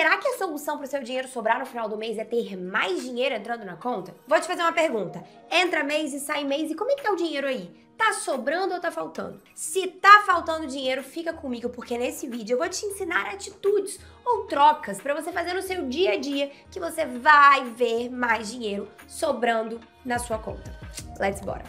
Será que a solução para o seu dinheiro sobrar no final do mês é ter mais dinheiro entrando na conta? Vou te fazer uma pergunta. Entra mês e sai mês e como é que tá o dinheiro aí? Tá sobrando ou tá faltando? Se tá faltando dinheiro, fica comigo porque nesse vídeo eu vou te ensinar atitudes ou trocas para você fazer no seu dia a dia que você vai ver mais dinheiro sobrando na sua conta. Let's bora.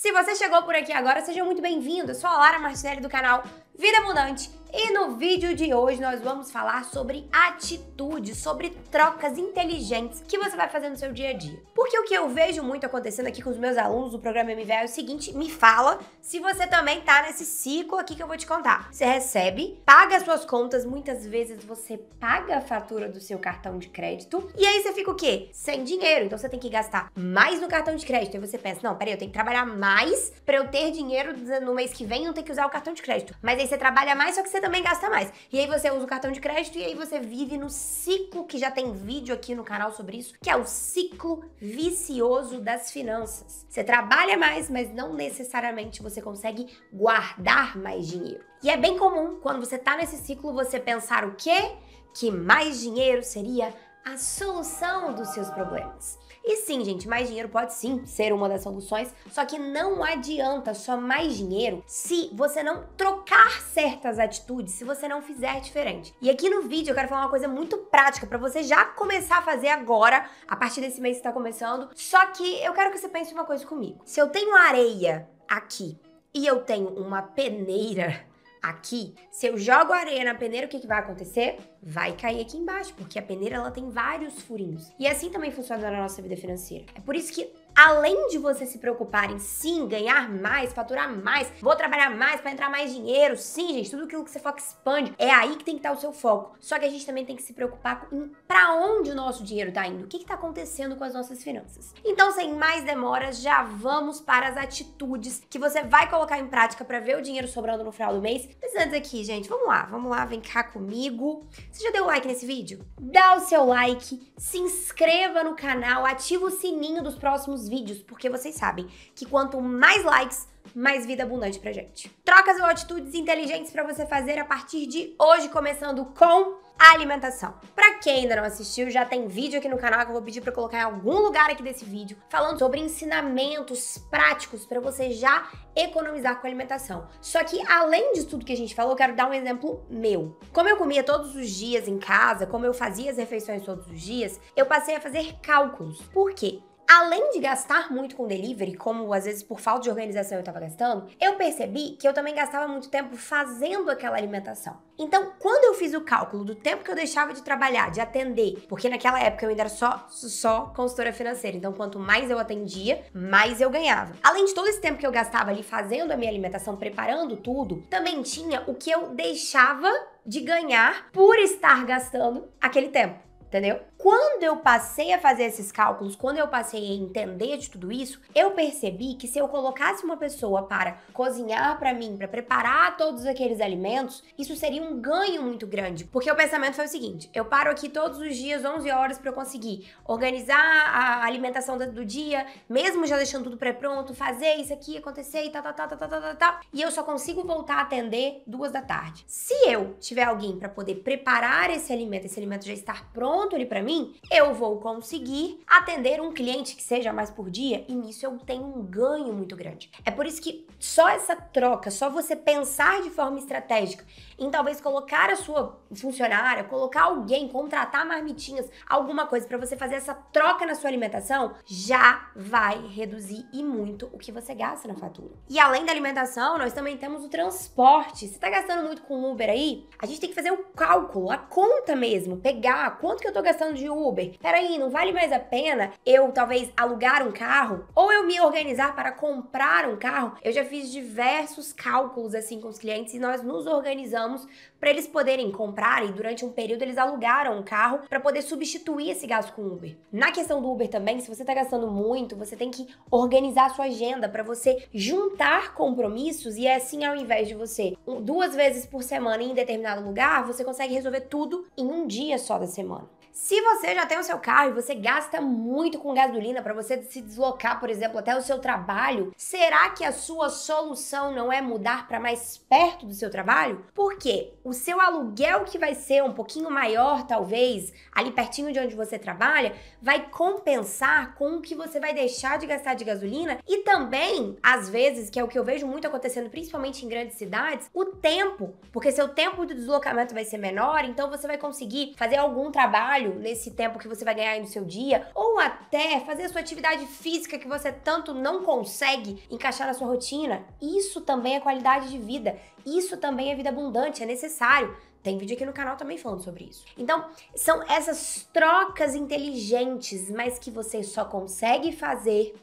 Se você chegou por aqui agora, seja muito bem-vindo. Eu sou a Lara Martinelli do canal Vida Mudante. E no vídeo de hoje nós vamos falar sobre atitude, sobre trocas inteligentes que você vai fazer no seu dia a dia. Porque o que eu vejo muito acontecendo aqui com os meus alunos do programa MVA é o seguinte, me fala se você também tá nesse ciclo aqui que eu vou te contar. Você recebe, paga as suas contas, muitas vezes você paga a fatura do seu cartão de crédito e aí você fica o quê? Sem dinheiro, então você tem que gastar mais no cartão de crédito. E você pensa, não, peraí, eu tenho que trabalhar mais para eu ter dinheiro no mês que vem e não ter que usar o cartão de crédito. Mas aí você trabalha mais, só que você também gasta mais. E aí você usa o cartão de crédito e aí você vive no ciclo que já tem vídeo aqui no canal sobre isso, que é o ciclo vicioso das finanças. Você trabalha mais, mas não necessariamente você consegue guardar mais dinheiro. E é bem comum quando você tá nesse ciclo você pensar o quê? Que mais dinheiro seria a solução dos seus problemas. E sim, gente, mais dinheiro pode sim ser uma das soluções, só que não adianta só mais dinheiro se você não trocar certas atitudes, se você não fizer diferente. E aqui no vídeo eu quero falar uma coisa muito prática para você já começar a fazer agora, a partir desse mês que está começando. Só que eu quero que você pense uma coisa comigo. Se eu tenho areia aqui e eu tenho uma peneira aqui, se eu jogo areia na peneira, o que, que vai acontecer? Vai cair aqui embaixo, porque a peneira ela tem vários furinhos. E assim também funciona na nossa vida financeira. É por isso que além de você se preocupar em sim ganhar mais, faturar mais, vou trabalhar mais para entrar mais dinheiro, sim, gente, tudo aquilo que você foca expande, é aí que tem que estar tá o seu foco. Só que a gente também tem que se preocupar em para onde o nosso dinheiro está indo, o que está acontecendo com as nossas finanças. Então, sem mais demoras, já vamos para as atitudes que você vai colocar em prática para ver o dinheiro sobrando no final do mês. Mas antes aqui, gente, vamos lá, vamos lá, vem cá comigo. Você já deu like nesse vídeo? Dá o seu like, se inscreva no canal, ativa o sininho dos próximos vídeos, porque vocês sabem que quanto mais likes, mais vida abundante pra gente. Trocas ou atitudes inteligentes para você fazer a partir de hoje, começando com a alimentação. Para quem ainda não assistiu, já tem vídeo aqui no canal que eu vou pedir para colocar em algum lugar aqui desse vídeo, falando sobre ensinamentos práticos para você já economizar com a alimentação. Só que além de tudo que a gente falou, eu quero dar um exemplo meu. Como eu comia todos os dias em casa, como eu fazia as refeições todos os dias, eu passei a fazer cálculos. Por quê? além de gastar muito com delivery, como às vezes por falta de organização eu estava gastando, eu percebi que eu também gastava muito tempo fazendo aquela alimentação. Então, quando eu fiz o cálculo do tempo que eu deixava de trabalhar, de atender, porque naquela época eu ainda era só, só consultora financeira, então quanto mais eu atendia, mais eu ganhava. Além de todo esse tempo que eu gastava ali fazendo a minha alimentação, preparando tudo, também tinha o que eu deixava de ganhar por estar gastando aquele tempo, entendeu? Quando eu passei a fazer esses cálculos, quando eu passei a entender de tudo isso, eu percebi que se eu colocasse uma pessoa para cozinhar para mim, para preparar todos aqueles alimentos, isso seria um ganho muito grande. Porque o pensamento foi o seguinte: eu paro aqui todos os dias, 11 horas, para eu conseguir organizar a alimentação do dia, mesmo já deixando tudo pré-pronto, fazer isso aqui acontecer e tal, tá, tal, tá, tal, tá, tal, tal, tal, tal. E eu só consigo voltar a atender duas da tarde. Se eu tiver alguém para poder preparar esse alimento, esse alimento já estar pronto ali para mim, mim, eu vou conseguir atender um cliente que seja mais por dia e nisso eu tenho um ganho muito grande. É por isso que só essa troca, só você pensar de forma estratégica em talvez colocar a sua funcionária, colocar alguém, contratar marmitinhas, alguma coisa para você fazer essa troca na sua alimentação, já vai reduzir e muito o que você gasta na fatura. E além da alimentação, nós também temos o transporte. Você tá gastando muito com Uber aí? A gente tem que fazer o cálculo, a conta mesmo, pegar quanto que eu tô gastando de Uber. Peraí, não vale mais a pena eu talvez alugar um carro ou eu me organizar para comprar um carro? Eu já fiz diversos cálculos assim com os clientes e nós nos organizamos para eles poderem comprar e durante um período eles alugaram um carro para poder substituir esse gasto com Uber. Na questão do Uber também, se você está gastando muito, você tem que organizar a sua agenda para você juntar compromissos e assim ao invés de você duas vezes por semana em determinado lugar, você consegue resolver tudo em um dia só da semana. Se você já tem o seu carro e você gasta muito com gasolina para você se deslocar, por exemplo, até o seu trabalho, será que a sua solução não é mudar para mais perto do seu trabalho? Porque o seu aluguel que vai ser um pouquinho maior, talvez, ali pertinho de onde você trabalha, vai compensar com o que você vai deixar de gastar de gasolina e também, às vezes, que é o que eu vejo muito acontecendo, principalmente em grandes cidades, o tempo, porque seu tempo de deslocamento vai ser menor, então você vai conseguir fazer algum trabalho trabalho, nesse tempo que você vai ganhar no seu dia, ou até fazer a sua atividade física que você tanto não consegue encaixar na sua rotina. Isso também é qualidade de vida. Isso também é vida abundante, é necessário. Tem vídeo aqui no canal também falando sobre isso. Então, são essas trocas inteligentes, mas que você só consegue fazer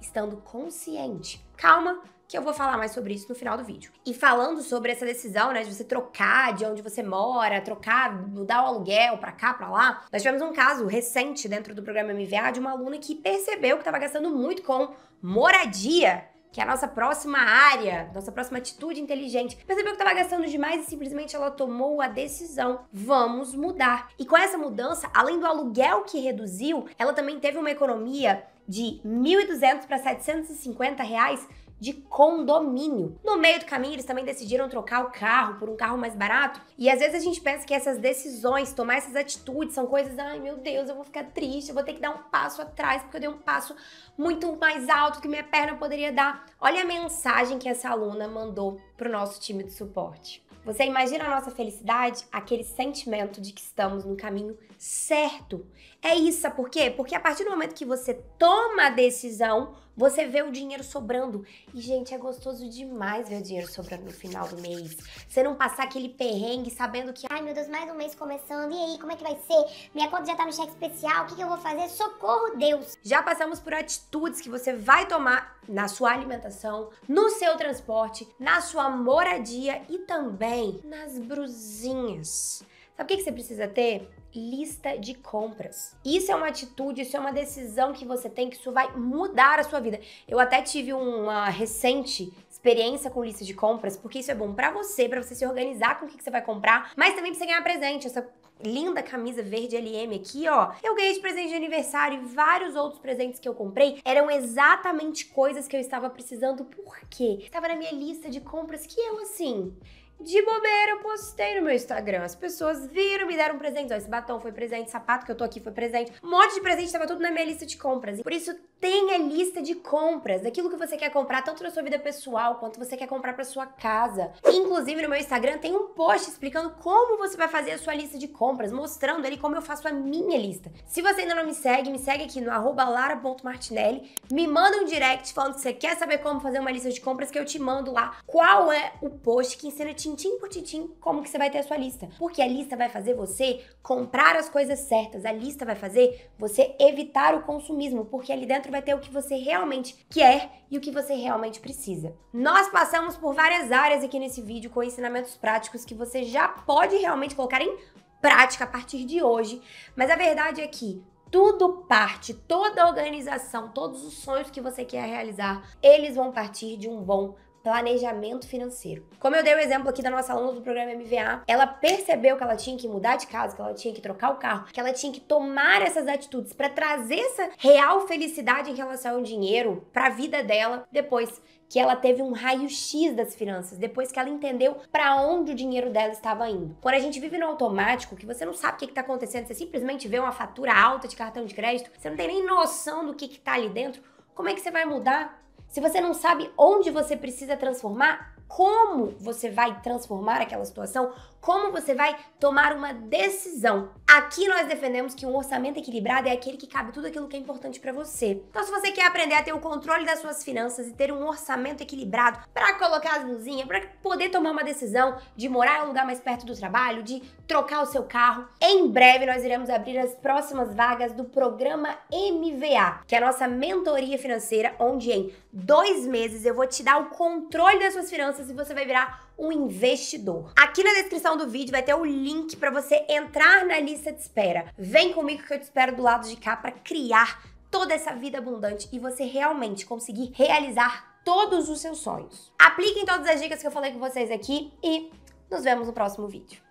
estando consciente. Calma, que eu vou falar mais sobre isso no final do vídeo. E falando sobre essa decisão, né, de você trocar de onde você mora, trocar, mudar o aluguel para cá, para lá, nós tivemos um caso recente dentro do programa MVA de uma aluna que percebeu que estava gastando muito com moradia que é a nossa próxima área, nossa próxima atitude inteligente. Percebeu que estava gastando demais e simplesmente ela tomou a decisão: vamos mudar. E com essa mudança, além do aluguel que reduziu, ela também teve uma economia de 1.200 para 750 reais de condomínio. No meio do caminho, eles também decidiram trocar o carro por um carro mais barato. E às vezes a gente pensa que essas decisões, tomar essas atitudes, são coisas, ai meu Deus, eu vou ficar triste, eu vou ter que dar um passo atrás, porque eu dei um passo muito mais alto que minha perna poderia dar. Olha a mensagem que essa aluna mandou para o nosso time de suporte. Você imagina a nossa felicidade? Aquele sentimento de que estamos no caminho certo. É isso, por quê? Porque a partir do momento que você toma a decisão, você vê o dinheiro sobrando. E, gente, é gostoso demais ver o dinheiro sobrando no final do mês. Você não passar aquele perrengue sabendo que, ai meu Deus, mais um mês começando, e aí, como é que vai ser? Minha conta já tá no cheque especial, o que, que eu vou fazer? Socorro, Deus! Já passamos por atitudes que você vai tomar na sua alimentação, no seu transporte, na sua moradia e também nas brusinhas. Sabe o que você precisa ter? Lista de compras. Isso é uma atitude, isso é uma decisão que você tem, que isso vai mudar a sua vida. Eu até tive uma recente experiência com lista de compras, porque isso é bom para você, para você se organizar com o que, que você vai comprar, mas também pra você ganhar presente. Essa linda camisa verde LM aqui, ó. Eu ganhei de presente de aniversário e vários outros presentes que eu comprei eram exatamente coisas que eu estava precisando, porque estava na minha lista de compras que eu, é assim, de bobeira, eu postei no meu Instagram. As pessoas viram, me deram presentes. Ó, esse batom foi presente, sapato que eu tô aqui foi presente. Um monte de presente, tava tudo na minha lista de compras. Por isso, tenha lista de compras, daquilo que você quer comprar, tanto na sua vida pessoal, quanto você quer comprar pra sua casa. Inclusive, no meu Instagram tem um post explicando como você vai fazer a sua lista de compras, mostrando ali como eu faço a minha lista. Se você ainda não me segue, me segue aqui no lara.martinelli, me manda um direct falando que você quer saber como fazer uma lista de compras, que eu te mando lá qual é o post que ensina te tintim por tintim, como que você vai ter a sua lista. Porque a lista vai fazer você comprar as coisas certas, a lista vai fazer você evitar o consumismo, porque ali dentro vai ter o que você realmente quer e o que você realmente precisa. Nós passamos por várias áreas aqui nesse vídeo com ensinamentos práticos que você já pode realmente colocar em prática a partir de hoje, mas a verdade é que tudo parte, toda organização, todos os sonhos que você quer realizar, eles vão partir de um bom planejamento financeiro. Como eu dei o exemplo aqui da nossa aluna do programa MVA, ela percebeu que ela tinha que mudar de casa, que ela tinha que trocar o carro, que ela tinha que tomar essas atitudes para trazer essa real felicidade em relação ao dinheiro para a vida dela depois que ela teve um raio-x das finanças, depois que ela entendeu para onde o dinheiro dela estava indo. Quando a gente vive no automático, que você não sabe o que está acontecendo, você simplesmente vê uma fatura alta de cartão de crédito, você não tem nem noção do que está ali dentro, como é que você vai mudar se você não sabe onde você precisa transformar, como você vai transformar aquela situação, como você vai tomar uma decisão. Aqui nós defendemos que um orçamento equilibrado é aquele que cabe tudo aquilo que é importante para você. Então, se você quer aprender a ter o controle das suas finanças e ter um orçamento equilibrado para colocar as luzinhas, para poder tomar uma decisão de morar em um lugar mais perto do trabalho, de trocar o seu carro, em breve nós iremos abrir as próximas vagas do programa MVA, que é a nossa mentoria financeira, onde em dois meses eu vou te dar o controle das suas finanças e você vai virar um investidor. Aqui na descrição descrição do vídeo vai ter o link para você entrar na lista de espera. Vem comigo que eu te espero do lado de cá para criar toda essa vida abundante e você realmente conseguir realizar todos os seus sonhos. Apliquem todas as dicas que eu falei com vocês aqui e nos vemos no próximo vídeo.